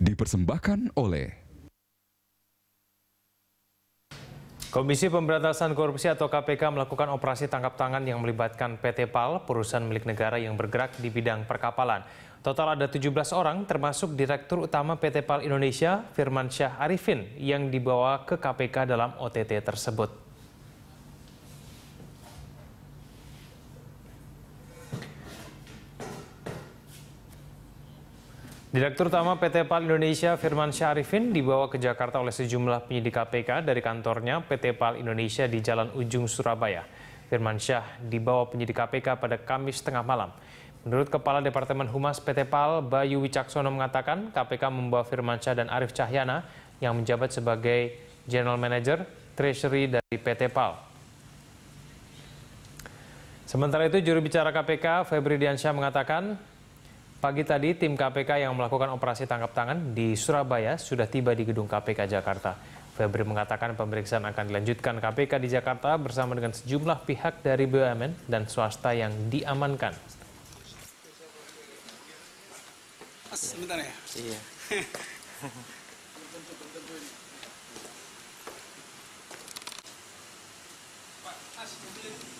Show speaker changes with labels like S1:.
S1: dipersembahkan oleh
S2: Komisi Pemberantasan Korupsi atau KPK melakukan operasi tangkap tangan yang melibatkan PT PAL, perusahaan milik negara yang bergerak di bidang perkapalan. Total ada 17 orang, termasuk Direktur Utama PT PAL Indonesia, Firman Syah Arifin, yang dibawa ke KPK dalam OTT tersebut. Direktur Utama PT PAL Indonesia Firman Syarifin dibawa ke Jakarta oleh sejumlah penyidik KPK dari kantornya PT PAL Indonesia di Jalan Ujung Surabaya. Firman Syah dibawa penyidik KPK pada Kamis tengah malam. Menurut Kepala Departemen Humas PT PAL Bayu Wicaksono mengatakan KPK membawa Firman Syah dan Arif Cahyana yang menjabat sebagai General Manager Treasury dari PT PAL. Sementara itu, juru bicara KPK Febri Diansyah mengatakan Pagi tadi, tim KPK yang melakukan operasi tangkap tangan di Surabaya sudah tiba di gedung KPK Jakarta. Febri mengatakan pemeriksaan akan dilanjutkan KPK di Jakarta bersama dengan sejumlah pihak dari BUMN dan swasta yang diamankan.